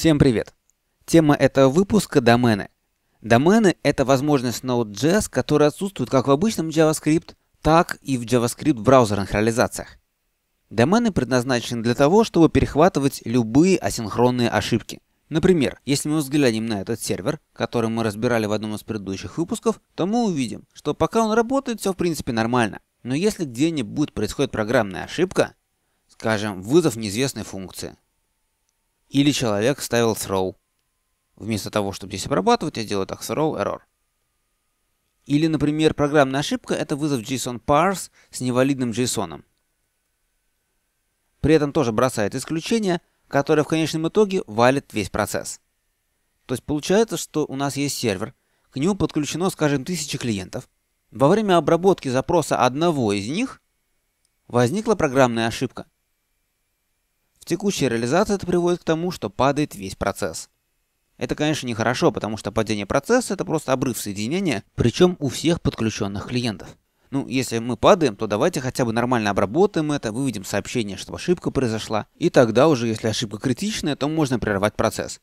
Всем привет! Тема этого выпуска – домены. Домены – это возможность Node.js, которая отсутствует как в обычном JavaScript, так и в JavaScript браузерных реализациях. Домены предназначены для того, чтобы перехватывать любые асинхронные ошибки. Например, если мы взглянем на этот сервер, который мы разбирали в одном из предыдущих выпусков, то мы увидим, что пока он работает, все в принципе нормально. Но если где-нибудь происходит программная ошибка, скажем, вызов неизвестной функции, или человек ставил throw. Вместо того, чтобы здесь обрабатывать, я делаю так throw error. Или, например, программная ошибка — это вызов JSON parse с невалидным JSON. При этом тоже бросает исключение, которое в конечном итоге валит весь процесс. То есть получается, что у нас есть сервер, к нему подключено, скажем, тысячи клиентов. Во время обработки запроса одного из них возникла программная ошибка — в текущей реализации это приводит к тому, что падает весь процесс. Это, конечно, нехорошо, потому что падение процесса – это просто обрыв соединения, причем у всех подключенных клиентов. Ну, если мы падаем, то давайте хотя бы нормально обработаем это, выведем сообщение, что ошибка произошла, и тогда уже, если ошибка критичная, то можно прервать процесс.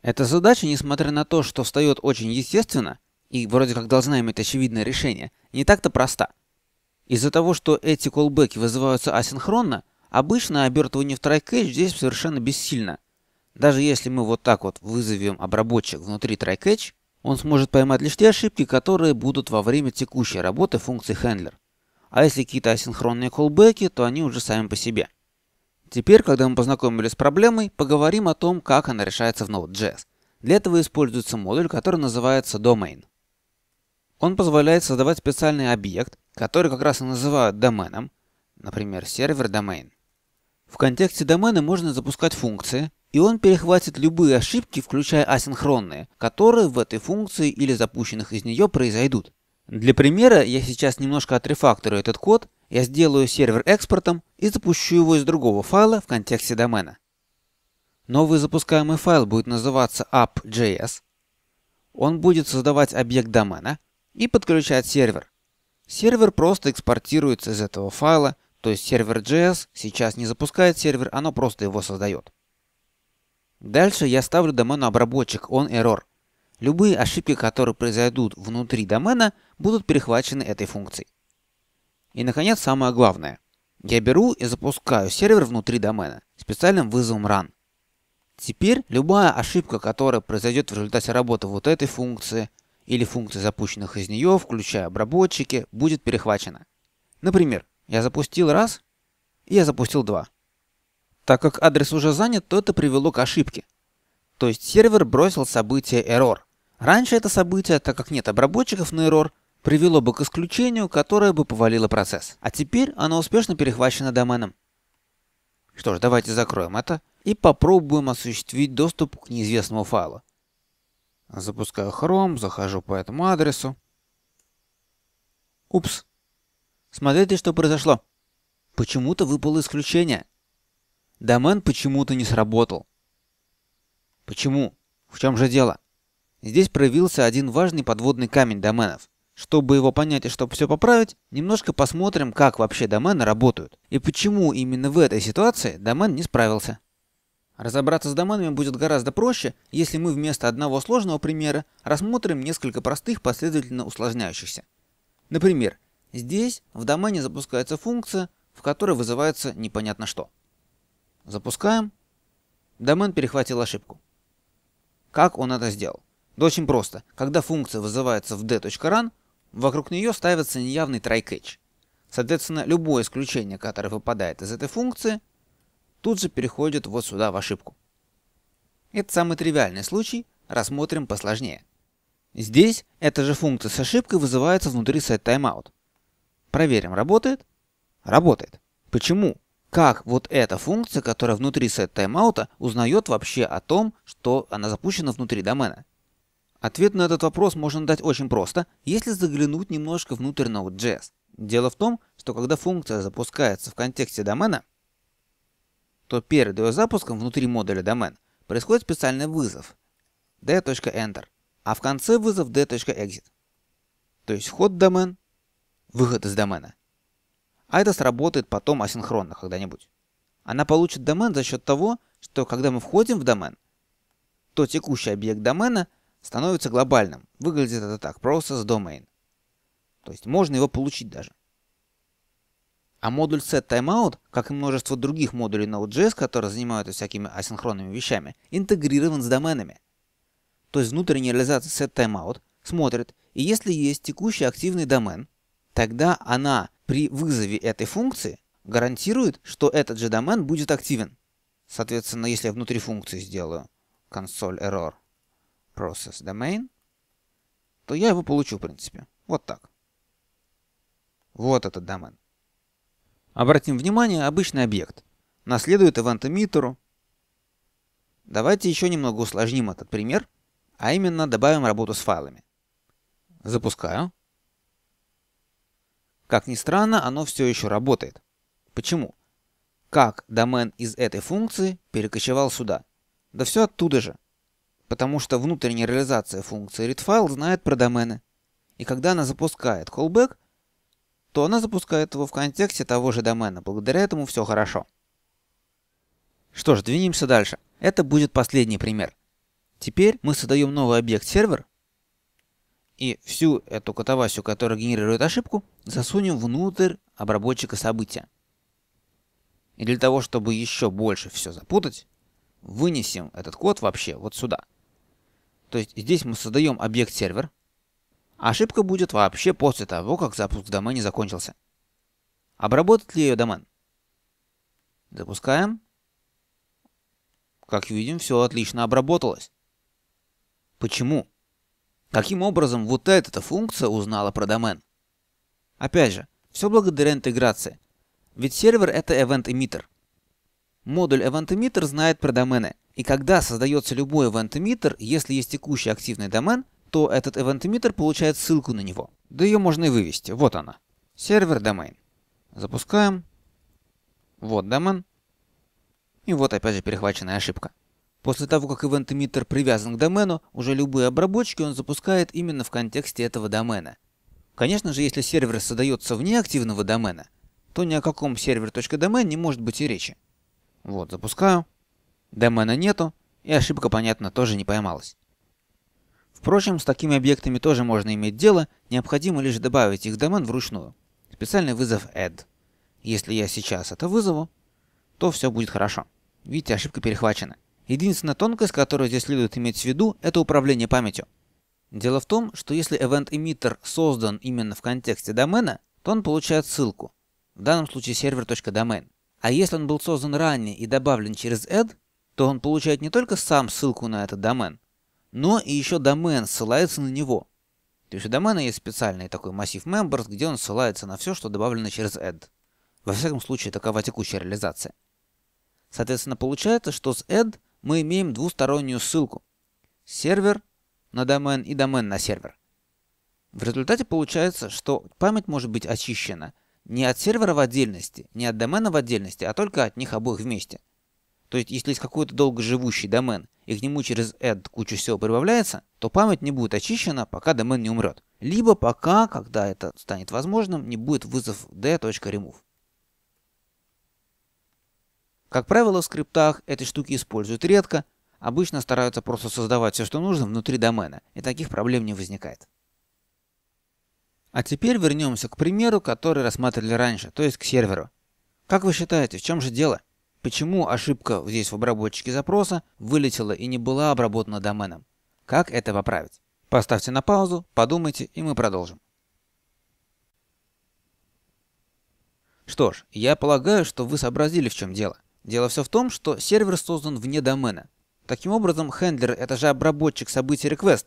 Эта задача, несмотря на то, что встает очень естественно, и вроде как должна иметь очевидное решение, не так-то проста. Из-за того, что эти колбеки вызываются асинхронно, Обычно обертывание в try-catch здесь совершенно бессильно. Даже если мы вот так вот вызовем обработчик внутри try-catch, он сможет поймать лишь те ошибки, которые будут во время текущей работы функции handler. А если какие-то асинхронные колбеки, то они уже сами по себе. Теперь, когда мы познакомились с проблемой, поговорим о том, как она решается в Node.js. Для этого используется модуль, который называется Domain. Он позволяет создавать специальный объект, который как раз и называют доменом, например, сервер domain. В контексте домена можно запускать функции, и он перехватит любые ошибки, включая асинхронные, которые в этой функции или запущенных из нее произойдут. Для примера я сейчас немножко отрефакторю этот код, я сделаю сервер экспортом и запущу его из другого файла в контексте домена. Новый запускаемый файл будет называться app.js. Он будет создавать объект домена и подключать сервер. Сервер просто экспортируется из этого файла то есть сервер JS сейчас не запускает сервер, оно просто его создает. Дальше я ставлю домену обработчик on error. Любые ошибки, которые произойдут внутри домена, будут перехвачены этой функцией. И наконец самое главное. Я беру и запускаю сервер внутри домена специальным вызовом run. Теперь любая ошибка, которая произойдет в результате работы вот этой функции или функций, запущенных из нее, включая обработчики, будет перехвачена. Например, я запустил раз, и я запустил два. Так как адрес уже занят, то это привело к ошибке. То есть сервер бросил событие error. Раньше это событие, так как нет обработчиков на error, привело бы к исключению, которое бы повалило процесс. А теперь оно успешно перехвачено доменом. Что ж, давайте закроем это и попробуем осуществить доступ к неизвестному файлу. Запускаю Chrome, захожу по этому адресу. Упс, Смотрите, что произошло. Почему-то выпало исключение. Домен почему-то не сработал. Почему? В чем же дело? Здесь проявился один важный подводный камень доменов. Чтобы его понять и чтобы все поправить, немножко посмотрим, как вообще домены работают и почему именно в этой ситуации домен не справился. Разобраться с доменами будет гораздо проще, если мы вместо одного сложного примера рассмотрим несколько простых последовательно усложняющихся. Например, Здесь в домене запускается функция, в которой вызывается непонятно что. Запускаем. Домен перехватил ошибку. Как он это сделал? Да очень просто. Когда функция вызывается в d.run, вокруг нее ставится неявный try-catch. Соответственно, любое исключение, которое выпадает из этой функции, тут же переходит вот сюда в ошибку. Это самый тривиальный случай, рассмотрим посложнее. Здесь эта же функция с ошибкой вызывается внутри set timeout. Проверим, работает? Работает. Почему? Как вот эта функция, которая внутри set таймаута, узнает вообще о том, что она запущена внутри домена? Ответ на этот вопрос можно дать очень просто, если заглянуть немножко внутрь Node.js. Дело в том, что когда функция запускается в контексте домена, то перед ее запуском внутри модуля домен происходит специальный вызов d.enter, а в конце вызов d.exit. То есть вход домен выход из домена. А это сработает потом асинхронно когда-нибудь. Она получит домен за счет того, что когда мы входим в домен, то текущий объект домена становится глобальным. Выглядит это так, process domain. То есть можно его получить даже. А модуль set_timeout, как и множество других модулей Node.js, которые занимаются всякими асинхронными вещами, интегрирован с доменами. То есть внутренняя реализация set_timeout смотрит, и если есть текущий активный домен, тогда она при вызове этой функции гарантирует, что этот же домен будет активен. Соответственно, если я внутри функции сделаю console error process domain, то я его получу, в принципе. Вот так. Вот этот домен. Обратим внимание, обычный объект. Наследует event эмиттеру. Давайте еще немного усложним этот пример, а именно добавим работу с файлами. Запускаю. Как ни странно, оно все еще работает. Почему? Как домен из этой функции перекочевал сюда? Да все оттуда же. Потому что внутренняя реализация функции readFile знает про домены. И когда она запускает callback, то она запускает его в контексте того же домена. Благодаря этому все хорошо. Что ж, двинемся дальше. Это будет последний пример. Теперь мы создаем новый объект сервер, и всю эту катавасию, которая генерирует ошибку, засунем внутрь обработчика события. И для того, чтобы еще больше все запутать, вынесем этот код вообще вот сюда. То есть здесь мы создаем объект сервер, ошибка будет вообще после того, как запуск в домене закончился. Обработает ли ее домен? Запускаем. Как видим, все отлично обработалось. Почему? Каким образом вот эта функция узнала про домен? Опять же, все благодаря интеграции. Ведь сервер это event emitter. Модуль event emitter знает про домены. И когда создается любой event emitter, если есть текущий активный домен, то этот event emitter получает ссылку на него. Да ее можно и вывести. Вот она. Сервер домен. Запускаем. Вот домен. И вот опять же перехваченная ошибка. После того, как Event Emitter привязан к домену, уже любые обработчики он запускает именно в контексте этого домена. Конечно же, если сервер создается вне активного домена, то ни о каком сервер.домен не может быть и речи. Вот, запускаю. Домена нету, и ошибка, понятно, тоже не поймалась. Впрочем, с такими объектами тоже можно иметь дело, необходимо лишь добавить их домен вручную. Специальный вызов add. Если я сейчас это вызову, то все будет хорошо. Видите, ошибка перехвачена. Единственная тонкость, которую здесь следует иметь в виду, это управление памятью. Дело в том, что если Event Emitter создан именно в контексте домена, то он получает ссылку, в данном случае server.domain. А если он был создан ранее и добавлен через add, то он получает не только сам ссылку на этот домен, но и еще домен ссылается на него. То есть у домена есть специальный такой массив members, где он ссылается на все, что добавлено через add. Во всяком случае, такова текущая реализация. Соответственно, получается, что с add мы имеем двустороннюю ссылку. Сервер на домен и домен на сервер. В результате получается, что память может быть очищена не от сервера в отдельности, не от домена в отдельности, а только от них обоих вместе. То есть, если есть какой-то долгоживущий домен, и к нему через add куча всего прибавляется, то память не будет очищена, пока домен не умрет. Либо пока, когда это станет возможным, не будет вызов d.remove. Как правило, в скриптах эти штуки используют редко, обычно стараются просто создавать все, что нужно внутри домена, и таких проблем не возникает. А теперь вернемся к примеру, который рассматривали раньше, то есть к серверу. Как вы считаете, в чем же дело? Почему ошибка здесь в обработчике запроса вылетела и не была обработана доменом? Как это поправить? Поставьте на паузу, подумайте, и мы продолжим. Что ж, я полагаю, что вы сообразили, в чем дело. Дело все в том, что сервер создан вне домена. Таким образом, хендлер — это же обработчик событий request.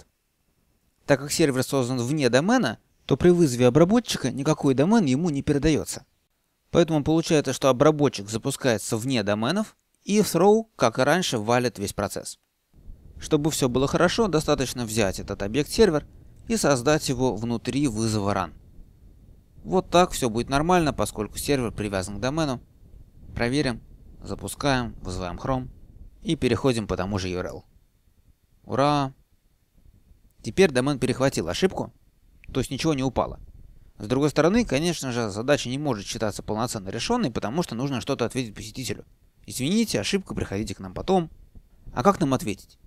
Так как сервер создан вне домена, то при вызове обработчика никакой домен ему не передается. Поэтому получается, что обработчик запускается вне доменов, и в throw, как и раньше, валит весь процесс. Чтобы все было хорошо, достаточно взять этот объект сервер и создать его внутри вызова run. Вот так все будет нормально, поскольку сервер привязан к домену. Проверим запускаем, вызываем Chrome и переходим по тому же URL. Ура! Теперь домен перехватил ошибку, то есть ничего не упало. С другой стороны, конечно же, задача не может считаться полноценно решенной, потому что нужно что-то ответить посетителю. Извините, ошибка, приходите к нам потом. А как нам ответить?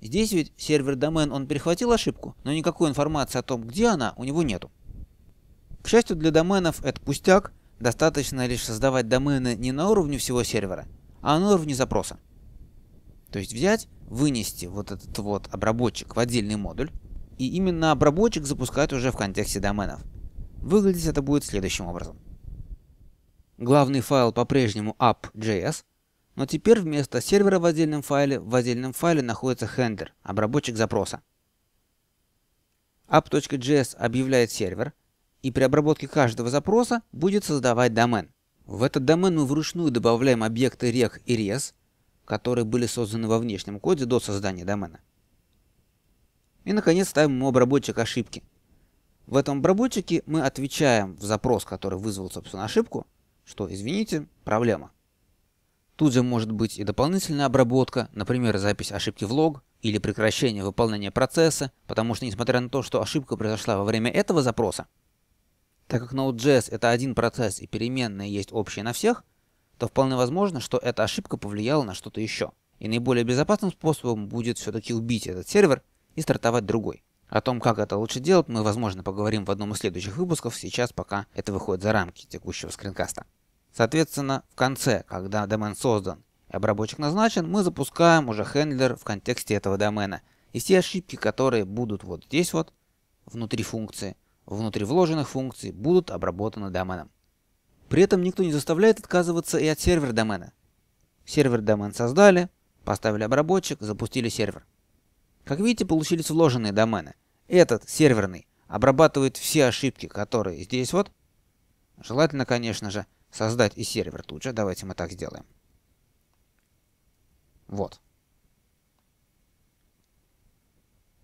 Здесь ведь сервер домен, он перехватил ошибку, но никакой информации о том, где она, у него нету. К счастью для доменов, это пустяк, Достаточно лишь создавать домены не на уровне всего сервера, а на уровне запроса. То есть взять, вынести вот этот вот обработчик в отдельный модуль, и именно обработчик запускать уже в контексте доменов. Выглядеть это будет следующим образом. Главный файл по-прежнему app.js, но теперь вместо сервера в отдельном файле, в отдельном файле находится хендер, обработчик запроса. app.js объявляет сервер, и при обработке каждого запроса будет создавать домен. В этот домен мы вручную добавляем объекты рек и рез, которые были созданы во внешнем коде до создания домена. И наконец ставим ему обработчик ошибки. В этом обработчике мы отвечаем в запрос, который вызвал, собственно, ошибку, что, извините, проблема. Тут же может быть и дополнительная обработка, например, запись ошибки в лог или прекращение выполнения процесса, потому что несмотря на то, что ошибка произошла во время этого запроса, так как Node.js — это один процесс и переменные есть общие на всех, то вполне возможно, что эта ошибка повлияла на что-то еще. И наиболее безопасным способом будет все-таки убить этот сервер и стартовать другой. О том, как это лучше делать, мы, возможно, поговорим в одном из следующих выпусков, сейчас пока это выходит за рамки текущего скринкаста. Соответственно, в конце, когда домен создан и обработчик назначен, мы запускаем уже хендлер в контексте этого домена. И все ошибки, которые будут вот здесь вот, внутри функции, внутри вложенных функций будут обработаны доменом. При этом никто не заставляет отказываться и от сервер домена. Сервер домен создали, поставили обработчик, запустили сервер. Как видите, получились вложенные домены. Этот серверный обрабатывает все ошибки, которые здесь вот. Желательно, конечно же, создать и сервер тут же. Давайте мы так сделаем. Вот.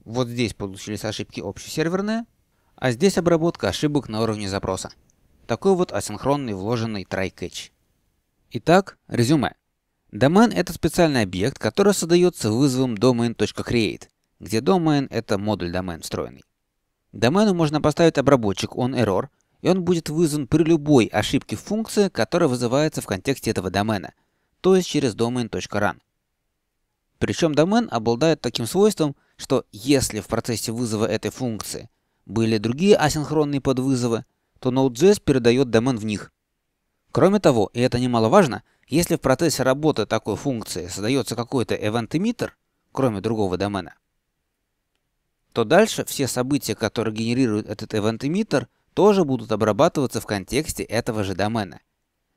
Вот здесь получились ошибки общесерверные. серверные. А здесь обработка ошибок на уровне запроса. Такой вот асинхронный вложенный try-catch. Итак, резюме. Домен — это специальный объект, который создается вызовом domain.create, где domain — это модуль домен встроенный. Домену можно поставить обработчик onError, и он будет вызван при любой ошибке функции, которая вызывается в контексте этого домена, то есть через domain.run. Причем домен обладает таким свойством, что если в процессе вызова этой функции – были другие асинхронные подвызовы, то Node.js передает домен в них. Кроме того, и это немаловажно, если в процессе работы такой функции создается какой-то event emitter, кроме другого домена, то дальше все события, которые генерирует этот event emitter, тоже будут обрабатываться в контексте этого же домена.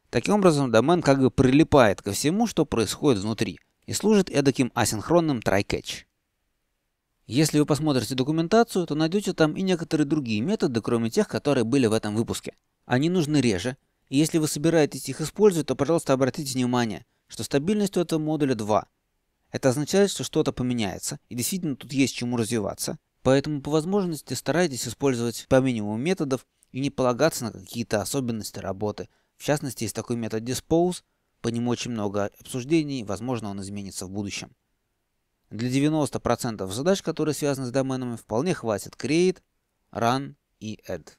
Таким образом, домен как бы прилипает ко всему, что происходит внутри, и служит эдаким асинхронным try-catch. Если вы посмотрите документацию, то найдете там и некоторые другие методы, кроме тех, которые были в этом выпуске. Они нужны реже, и если вы собираетесь их использовать, то, пожалуйста, обратите внимание, что стабильность у этого модуля 2. Это означает, что что-то поменяется, и действительно тут есть чему развиваться. Поэтому по возможности старайтесь использовать по минимуму методов и не полагаться на какие-то особенности работы. В частности, есть такой метод Dispose, по нему очень много обсуждений, возможно он изменится в будущем. Для 90% задач, которые связаны с доменами, вполне хватит create, run и add.